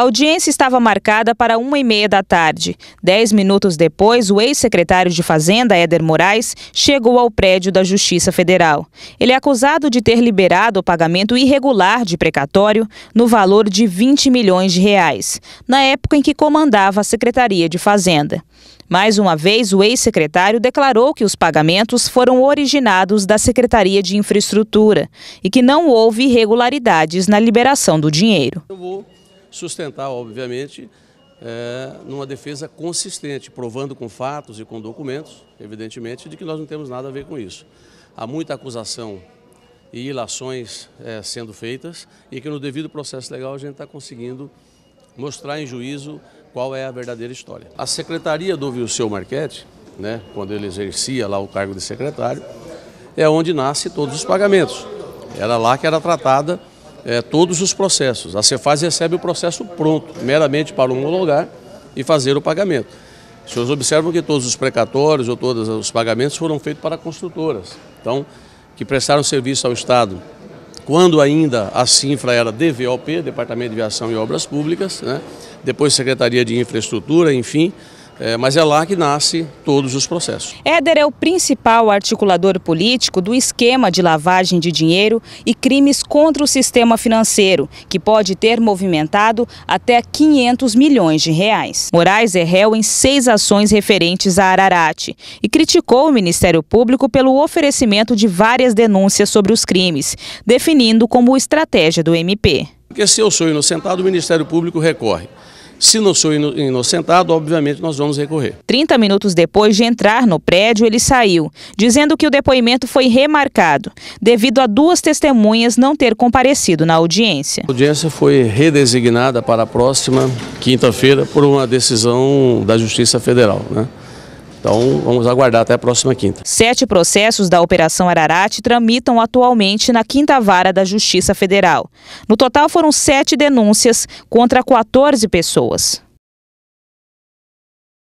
A audiência estava marcada para uma e meia da tarde. Dez minutos depois, o ex-secretário de Fazenda, Éder Moraes, chegou ao prédio da Justiça Federal. Ele é acusado de ter liberado o pagamento irregular de precatório no valor de 20 milhões de reais, na época em que comandava a Secretaria de Fazenda. Mais uma vez, o ex-secretário declarou que os pagamentos foram originados da Secretaria de Infraestrutura e que não houve irregularidades na liberação do dinheiro sustentar, obviamente, é, numa defesa consistente, provando com fatos e com documentos, evidentemente, de que nós não temos nada a ver com isso. Há muita acusação e ilações é, sendo feitas e que no devido processo legal a gente está conseguindo mostrar em juízo qual é a verdadeira história. A secretaria do Vilseu Marquete, né, quando ele exercia lá o cargo de secretário, é onde nasce todos os pagamentos. Era lá que era tratada é, todos os processos. A Cefaz recebe o processo pronto, meramente para homologar e fazer o pagamento. Os senhores observam que todos os precatórios ou todos os pagamentos foram feitos para construtoras, então, que prestaram serviço ao Estado quando ainda a CINFRA era DVOP, Departamento de Aviação e Obras Públicas, né? depois Secretaria de Infraestrutura, enfim, é, mas é lá que nasce todos os processos. Éder é o principal articulador político do esquema de lavagem de dinheiro e crimes contra o sistema financeiro, que pode ter movimentado até 500 milhões de reais. Moraes é réu em seis ações referentes a Ararate e criticou o Ministério Público pelo oferecimento de várias denúncias sobre os crimes, definindo como estratégia do MP. Porque se eu sou inocentado, o Ministério Público recorre. Se não sou inocentado, obviamente nós vamos recorrer. 30 minutos depois de entrar no prédio, ele saiu, dizendo que o depoimento foi remarcado, devido a duas testemunhas não ter comparecido na audiência. A audiência foi redesignada para a próxima quinta-feira por uma decisão da Justiça Federal. Né? Então, vamos aguardar até a próxima quinta. Sete processos da Operação Ararate tramitam atualmente na quinta vara da Justiça Federal. No total, foram sete denúncias contra 14 pessoas.